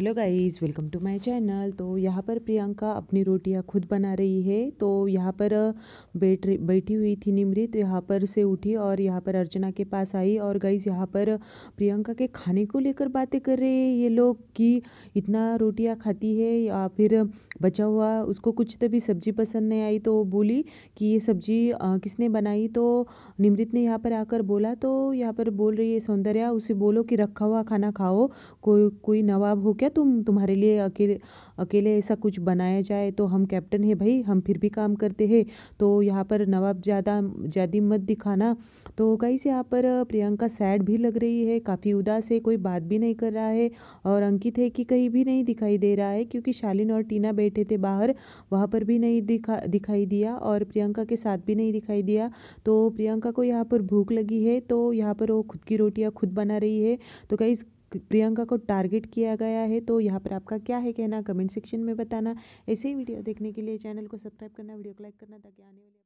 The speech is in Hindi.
hello guys welcome to my channel तो यहाँ पर प्रियंका अपनी रोटियाँ खुद बना रही है तो यहाँ पर बैठ बैठी हुई थी निमृत तो यहाँ पर से उठी और यहाँ पर अर्चना के पास आई और गाइस यहाँ पर प्रियंका के खाने को लेकर बातें कर रहे हैं ये लोग कि इतना रोटियाँ खाती है या फिर बचा हुआ उसको कुछ तभी तो सब्जी पसंद नहीं आई तो वो बोली कि ये सब्जी किसने बनाई तो निमृत ने यहाँ पर आकर बोला तो यहाँ पर बोल रही है सौंदर्या उसे बोलो कि रखा हुआ खाना खाओ कोई कोई नवाब हो क्या क्या तुम तुम्हारे लिए अकेले अकेले ऐसा कुछ बनाया जाए तो हम कैप्टन है भाई हम फिर भी काम करते हैं तो यहाँ पर नवाब ज़्यादा ज़्यादा मत दिखाना तो कहीं से यहाँ पर प्रियंका सैड भी लग रही है काफ़ी उदास है कोई बात भी नहीं कर रहा है और अंकित है कि कहीं भी नहीं दिखाई दे रहा है क्योंकि शालिन और टीना बैठे थे बाहर वहाँ पर भी नहीं दिखा दिखाई दिया और प्रियंका के साथ भी नहीं दिखाई दिया तो प्रियंका को यहाँ पर भूख लगी है तो यहाँ पर वो खुद की रोटियाँ खुद बना रही है तो कहीं प्रियंका को टारगेट किया गया है तो यहाँ पर आपका क्या है कहना कमेंट सेक्शन में बताना ऐसे ही वीडियो देखने के लिए चैनल को सब्सक्राइब करना वीडियो को लाइक करना ताकि आने वाले